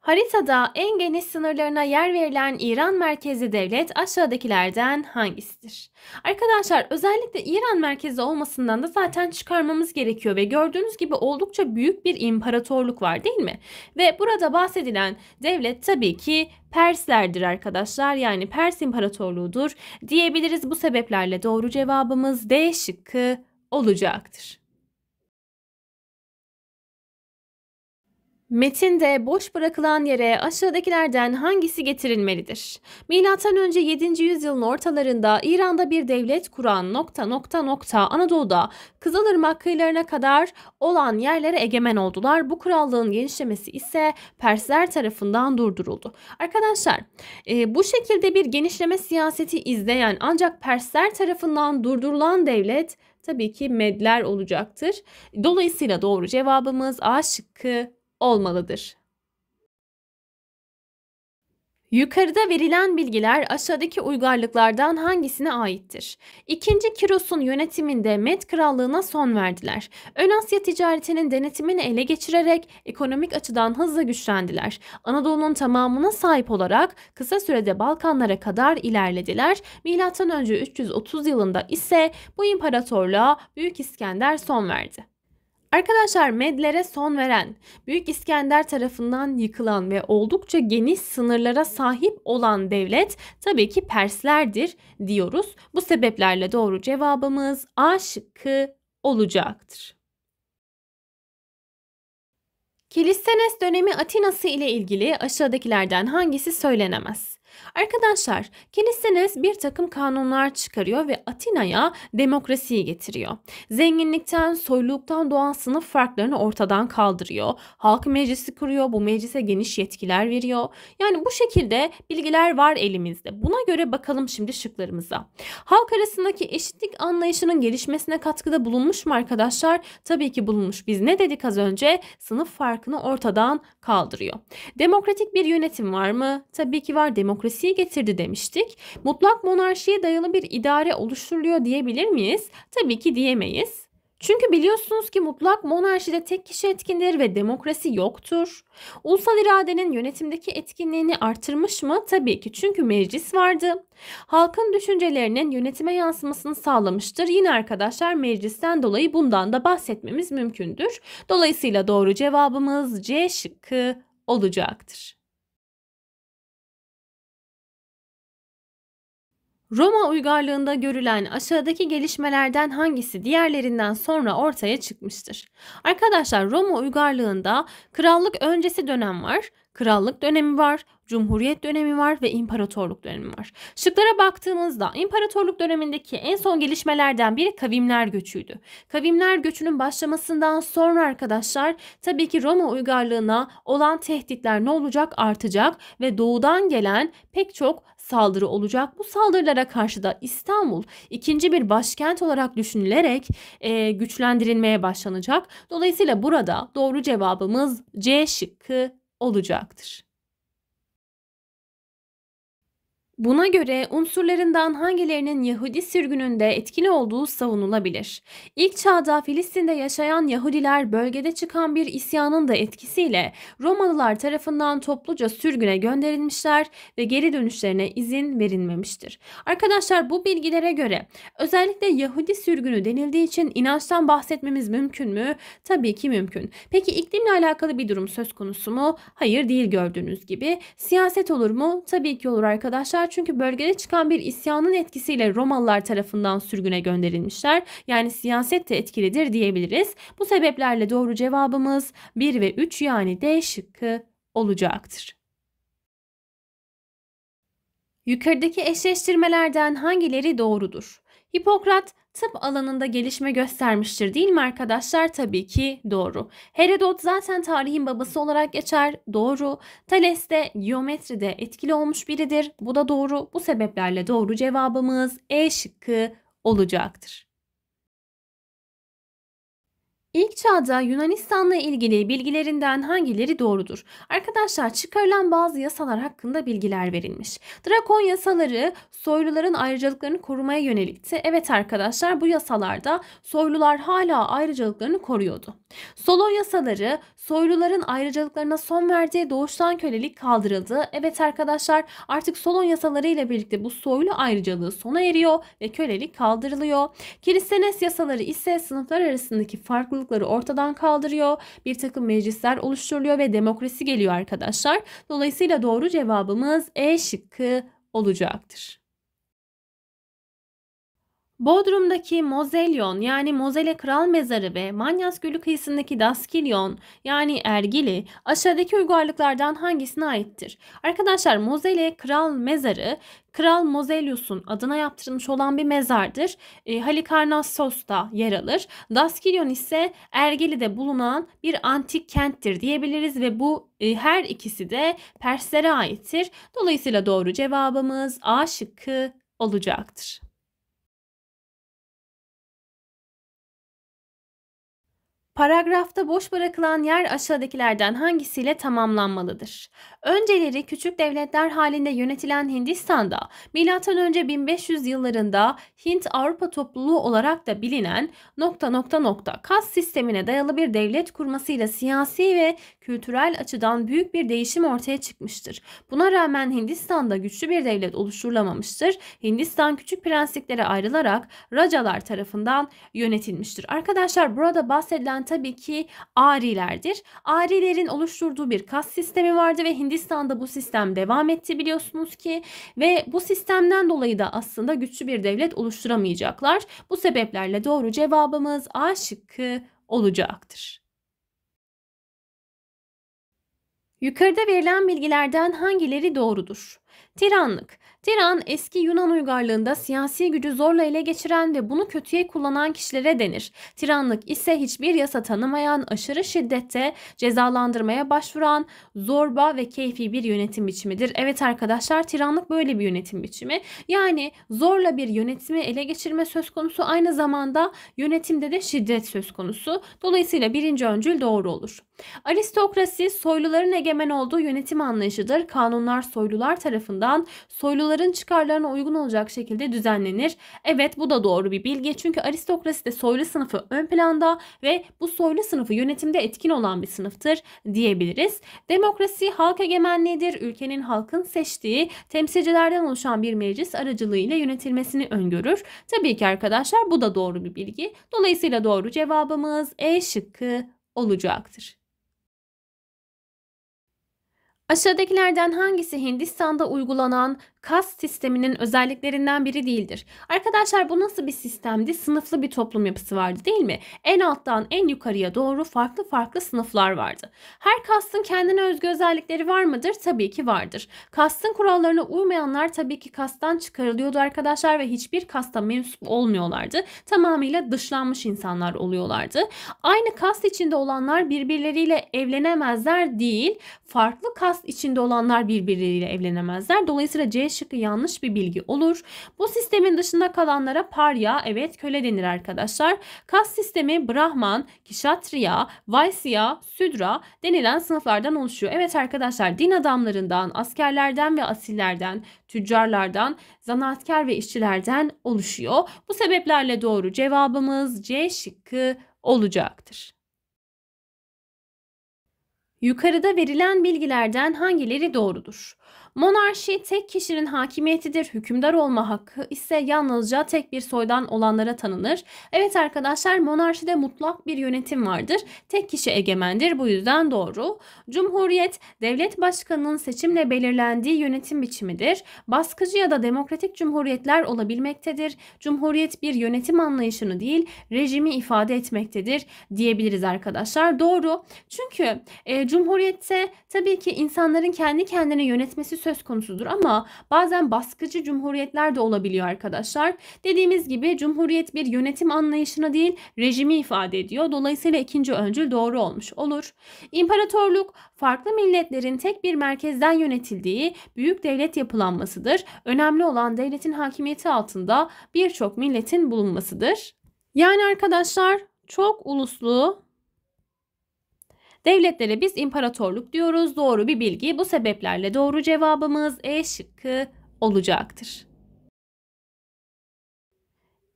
Haritada en geniş sınırlarına yer verilen İran merkezli devlet aşağıdakilerden hangisidir? Arkadaşlar özellikle İran merkezi olmasından da zaten çıkarmamız gerekiyor ve gördüğünüz gibi oldukça büyük bir imparatorluk var değil mi? Ve burada bahsedilen devlet tabii ki Perslerdir arkadaşlar yani Pers imparatorluğudur diyebiliriz. Bu sebeplerle doğru cevabımız D şıkkı olacaktır. Metinde boş bırakılan yere aşağıdakilerden hangisi getirilmelidir? Milattan önce 7. yüzyılın ortalarında İran'da bir devlet kuran nokta nokta nokta Anadolu'da Kızılırmak kıyılarına kadar olan yerlere egemen oldular. Bu krallığın genişlemesi ise Persler tarafından durduruldu. Arkadaşlar e, bu şekilde bir genişleme siyaseti izleyen ancak Persler tarafından durdurulan devlet tabii ki Medler olacaktır. Dolayısıyla doğru cevabımız A şıkkı olmalıdır. Yukarıda verilen bilgiler aşağıdaki uygarlıklardan hangisine aittir? İkinci Kiros'un yönetiminde Med Krallığı'na son verdiler. Ön Asya ticaretinin denetimini ele geçirerek ekonomik açıdan hızla güçlendiler. Anadolu'nun tamamına sahip olarak kısa sürede Balkanlara kadar ilerlediler. M.Ö. 330 yılında ise bu imparatorluğa Büyük İskender son verdi. Arkadaşlar Medlere son veren, Büyük İskender tarafından yıkılan ve oldukça geniş sınırlara sahip olan devlet tabii ki Perslerdir diyoruz. Bu sebeplerle doğru cevabımız A şıkkı olacaktır. Kilistenes dönemi Atinası ile ilgili aşağıdakilerden hangisi söylenemez? Arkadaşlar kiliseniz bir takım kanunlar çıkarıyor ve Atina'ya demokrasiyi getiriyor. Zenginlikten, soyluluktan doğan sınıf farklarını ortadan kaldırıyor. Halk meclisi kuruyor, bu meclise geniş yetkiler veriyor. Yani bu şekilde bilgiler var elimizde. Buna göre bakalım şimdi şıklarımıza. Halk arasındaki eşitlik anlayışının gelişmesine katkıda bulunmuş mu arkadaşlar? Tabii ki bulunmuş. Biz ne dedik az önce? Sınıf farkını ortadan kaldırıyor. Demokratik bir yönetim var mı? Tabii ki var. Demokratik demokrasiyi getirdi demiştik. Mutlak monarşiye dayalı bir idare oluşturuluyor diyebilir miyiz? Tabii ki diyemeyiz. Çünkü biliyorsunuz ki mutlak monarşide tek kişi etkindir ve demokrasi yoktur. Ulusal iradenin yönetimdeki etkinliğini artırmış mı? Tabii ki çünkü meclis vardı. Halkın düşüncelerinin yönetime yansımasını sağlamıştır. Yine arkadaşlar meclisten dolayı bundan da bahsetmemiz mümkündür. Dolayısıyla doğru cevabımız C şıkkı olacaktır. Roma uygarlığında görülen aşağıdaki gelişmelerden hangisi diğerlerinden sonra ortaya çıkmıştır? Arkadaşlar Roma uygarlığında krallık öncesi dönem var, krallık dönemi var, Cumhuriyet dönemi var ve imparatorluk dönemi var. Şıklara baktığımızda imparatorluk dönemindeki en son gelişmelerden biri kavimler göçüydü. Kavimler göçünün başlamasından sonra arkadaşlar tabii ki Roma uygarlığına olan tehditler ne olacak artacak ve doğudan gelen pek çok saldırı olacak. Bu saldırılara karşı da İstanbul ikinci bir başkent olarak düşünülerek e, güçlendirilmeye başlanacak. Dolayısıyla burada doğru cevabımız C şıkkı olacaktır. Buna göre unsurlarından hangilerinin Yahudi sürgününde etkili olduğu savunulabilir. İlk çağda Filistin'de yaşayan Yahudiler bölgede çıkan bir isyanın da etkisiyle Romalılar tarafından topluca sürgüne gönderilmişler ve geri dönüşlerine izin verilmemiştir. Arkadaşlar bu bilgilere göre özellikle Yahudi sürgünü denildiği için inançtan bahsetmemiz mümkün mü? Tabii ki mümkün. Peki iklimle alakalı bir durum söz konusu mu? Hayır değil gördüğünüz gibi. Siyaset olur mu? Tabii ki olur arkadaşlar çünkü bölgede çıkan bir isyanın etkisiyle Romalılar tarafından sürgüne gönderilmişler. Yani siyaset de etkilidir diyebiliriz. Bu sebeplerle doğru cevabımız 1 ve 3 yani D şıkkı olacaktır. Yukarıdaki eşleştirmelerden hangileri doğrudur? Hipokrat tıp alanında gelişme göstermiştir değil mi arkadaşlar? Tabii ki doğru. Herodot zaten tarihin babası olarak geçer. Doğru. Thales de geometride etkili olmuş biridir. Bu da doğru. Bu sebeplerle doğru cevabımız E şıkkı olacaktır. İlk çağda Yunanistan'la ilgili bilgilerinden hangileri doğrudur? Arkadaşlar çıkarılan bazı yasalar hakkında bilgiler verilmiş. Drakon yasaları soyluların ayrıcalıklarını korumaya yönelikti. Evet arkadaşlar bu yasalarda soylular hala ayrıcalıklarını koruyordu. Solon yasaları soyluların ayrıcalıklarına son verdiği doğuştan kölelik kaldırıldı. Evet arkadaşlar artık Solon yasaları ile birlikte bu soylu ayrıcalığı sona eriyor ve kölelik kaldırılıyor. Kilisenes yasaları ise sınıflar arasındaki farklılıkları ortadan kaldırıyor. Bir takım meclisler oluşturuluyor ve demokrasi geliyor arkadaşlar. Dolayısıyla doğru cevabımız E şıkkı olacaktır. Bodrum'daki Mozelyon yani Mozele Kral Mezarı ve Manyas Gölü kıyısındaki Daskilyon yani Ergili aşağıdaki uygarlıklardan hangisine aittir? Arkadaşlar Mozele Kral Mezarı Kral Mozelius'un adına yaptırılmış olan bir mezardır. E, ee, Halikarnassos'ta yer alır. Daskilyon ise Ergeli'de bulunan bir antik kenttir diyebiliriz ve bu e, her ikisi de Perslere aittir. Dolayısıyla doğru cevabımız A şıkkı olacaktır. Paragrafta boş bırakılan yer aşağıdakilerden hangisiyle tamamlanmalıdır? Önceleri küçük devletler halinde yönetilen Hindistan'da M.Ö. 1500 yıllarında Hint-Avrupa topluluğu olarak da bilinen nokta nokta nokta kas sistemine dayalı bir devlet kurmasıyla siyasi ve kültürel açıdan büyük bir değişim ortaya çıkmıştır. Buna rağmen Hindistan'da güçlü bir devlet oluşturulamamıştır. Hindistan küçük prensliklere ayrılarak racalar tarafından yönetilmiştir. Arkadaşlar burada bahsedilen tabii ki Arilerdir. Arilerin oluşturduğu bir kas sistemi vardı ve Hindistan'da bu sistem devam etti biliyorsunuz ki ve bu sistemden dolayı da aslında güçlü bir devlet oluşturamayacaklar. Bu sebeplerle doğru cevabımız A şıkkı olacaktır. Yukarıda verilen bilgilerden hangileri doğrudur? Tiranlık. Tiran eski Yunan uygarlığında siyasi gücü zorla ele geçiren ve bunu kötüye kullanan kişilere denir. Tiranlık ise hiçbir yasa tanımayan, aşırı şiddette cezalandırmaya başvuran, zorba ve keyfi bir yönetim biçimidir. Evet arkadaşlar tiranlık böyle bir yönetim biçimi. Yani zorla bir yönetimi ele geçirme söz konusu aynı zamanda yönetimde de şiddet söz konusu. Dolayısıyla birinci öncül doğru olur. Aristokrasi soyluların egemen olduğu yönetim anlayışıdır. Kanunlar soylular tarafı tarafından soyluların çıkarlarına uygun olacak şekilde düzenlenir. Evet bu da doğru bir bilgi çünkü aristokrasi de soylu sınıfı ön planda ve bu soylu sınıfı yönetimde etkin olan bir sınıftır diyebiliriz. Demokrasi halk egemenliğidir. Ülkenin halkın seçtiği temsilcilerden oluşan bir meclis aracılığıyla yönetilmesini öngörür. Tabii ki arkadaşlar bu da doğru bir bilgi. Dolayısıyla doğru cevabımız E şıkkı olacaktır. Aşağıdakilerden hangisi Hindistan'da uygulanan kas sisteminin özelliklerinden biri değildir? Arkadaşlar bu nasıl bir sistemdi? Sınıflı bir toplum yapısı vardı değil mi? En alttan en yukarıya doğru farklı farklı sınıflar vardı. Her kastın kendine özgü özellikleri var mıdır? Tabii ki vardır. Kastın kurallarına uymayanlar tabii ki kastan çıkarılıyordu arkadaşlar ve hiçbir kasta mensup olmuyorlardı. Tamamıyla dışlanmış insanlar oluyorlardı. Aynı kast içinde olanlar birbirleriyle evlenemezler değil, farklı kast Kas içinde olanlar birbirleriyle evlenemezler. Dolayısıyla C şıkkı yanlış bir bilgi olur. Bu sistemin dışında kalanlara parya, evet köle denir arkadaşlar. Kast sistemi Brahman, Kişatriya, Vaisya, sudra denilen sınıflardan oluşuyor. Evet arkadaşlar din adamlarından, askerlerden ve asillerden, tüccarlardan, zanaatkar ve işçilerden oluşuyor. Bu sebeplerle doğru cevabımız C şıkkı olacaktır. Yukarıda verilen bilgilerden hangileri doğrudur? Monarşi tek kişinin hakimiyetidir. Hükümdar olma hakkı ise yalnızca tek bir soydan olanlara tanınır. Evet arkadaşlar monarşide mutlak bir yönetim vardır. Tek kişi egemendir. Bu yüzden doğru. Cumhuriyet devlet başkanının seçimle belirlendiği yönetim biçimidir. Baskıcı ya da demokratik cumhuriyetler olabilmektedir. Cumhuriyet bir yönetim anlayışını değil rejimi ifade etmektedir diyebiliriz arkadaşlar. Doğru. Çünkü e, cumhuriyette tabii ki insanların kendi kendine yönetmesi söz söz konusudur ama bazen baskıcı cumhuriyetler de olabiliyor arkadaşlar. Dediğimiz gibi cumhuriyet bir yönetim anlayışına değil rejimi ifade ediyor. Dolayısıyla ikinci öncül doğru olmuş olur. İmparatorluk farklı milletlerin tek bir merkezden yönetildiği büyük devlet yapılanmasıdır. Önemli olan devletin hakimiyeti altında birçok milletin bulunmasıdır. Yani arkadaşlar çok uluslu Devletlere biz imparatorluk diyoruz. Doğru bir bilgi. Bu sebeplerle doğru cevabımız E şıkkı olacaktır.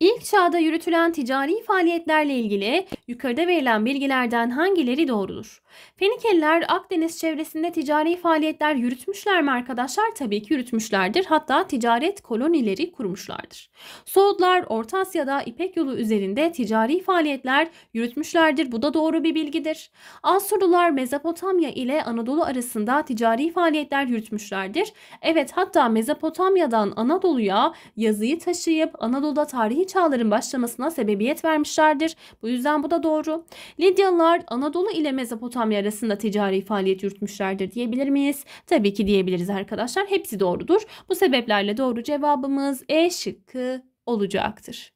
İlk çağda yürütülen ticari faaliyetlerle ilgili yukarıda verilen bilgilerden hangileri doğrudur? Fenikeliler Akdeniz çevresinde ticari faaliyetler yürütmüşler mi arkadaşlar? Tabii ki yürütmüşlerdir. Hatta ticaret kolonileri kurmuşlardır. Soğutlar Orta Asya'da İpek yolu üzerinde ticari faaliyetler yürütmüşlerdir. Bu da doğru bir bilgidir. Asurlular Mezopotamya ile Anadolu arasında ticari faaliyetler yürütmüşlerdir. Evet hatta Mezopotamya'dan Anadolu'ya yazıyı taşıyıp Anadolu'da tarihi çağların başlamasına sebebiyet vermişlerdir. Bu yüzden bu da doğru. Lidyalılar Anadolu ile Mezopotamya arasında ticari faaliyet yürütmüşlerdir diyebilir miyiz? Tabii ki diyebiliriz arkadaşlar. Hepsi doğrudur. Bu sebeplerle doğru cevabımız E şıkkı olacaktır.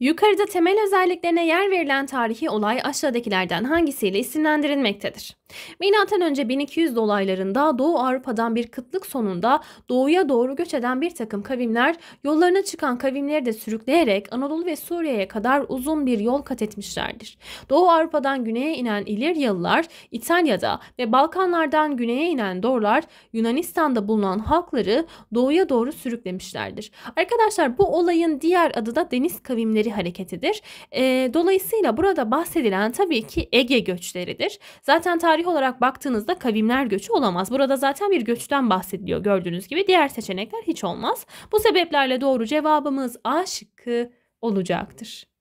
Yukarıda temel özelliklerine yer verilen tarihi olay aşağıdakilerden hangisiyle isimlendirilmektedir? Milattan önce 1200 dolaylarında Doğu Avrupa'dan bir kıtlık sonunda doğuya doğru göç eden bir takım kavimler yollarına çıkan kavimleri de sürükleyerek Anadolu ve Suriye'ye kadar uzun bir yol kat etmişlerdir. Doğu Avrupa'dan güneye inen İliryalılar İtalya'da ve Balkanlardan güneye inen Dorlar Yunanistan'da bulunan halkları doğuya doğru sürüklemişlerdir. Arkadaşlar bu olayın diğer adı da deniz kavimleri göçleri hareketidir. E, dolayısıyla burada bahsedilen tabii ki Ege göçleridir. Zaten tarih olarak baktığınızda kavimler göçü olamaz. Burada zaten bir göçten bahsediliyor gördüğünüz gibi. Diğer seçenekler hiç olmaz. Bu sebeplerle doğru cevabımız A şıkkı olacaktır.